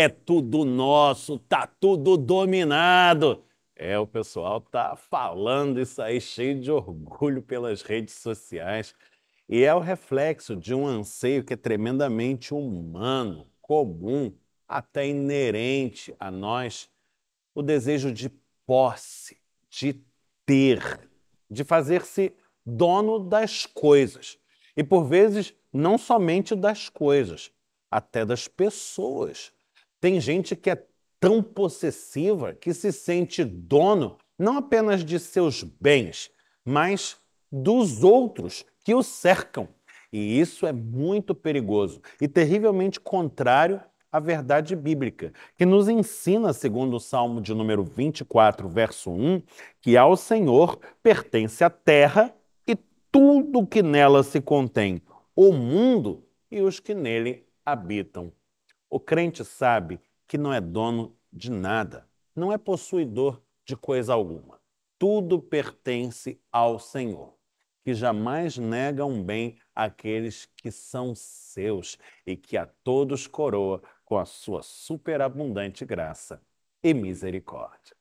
é tudo nosso, tá tudo dominado. É, o pessoal tá falando isso aí cheio de orgulho pelas redes sociais. E é o reflexo de um anseio que é tremendamente humano, comum, até inerente a nós, o desejo de posse, de ter, de fazer-se dono das coisas. E por vezes, não somente das coisas, até das pessoas. Tem gente que é tão possessiva que se sente dono não apenas de seus bens, mas dos outros que o cercam. E isso é muito perigoso e terrivelmente contrário à verdade bíblica, que nos ensina, segundo o Salmo de número 24, verso 1, que ao Senhor pertence a terra e tudo que nela se contém, o mundo e os que nele habitam. O crente sabe que não é dono de nada, não é possuidor de coisa alguma. Tudo pertence ao Senhor, que jamais nega um bem àqueles que são seus e que a todos coroa com a sua superabundante graça e misericórdia.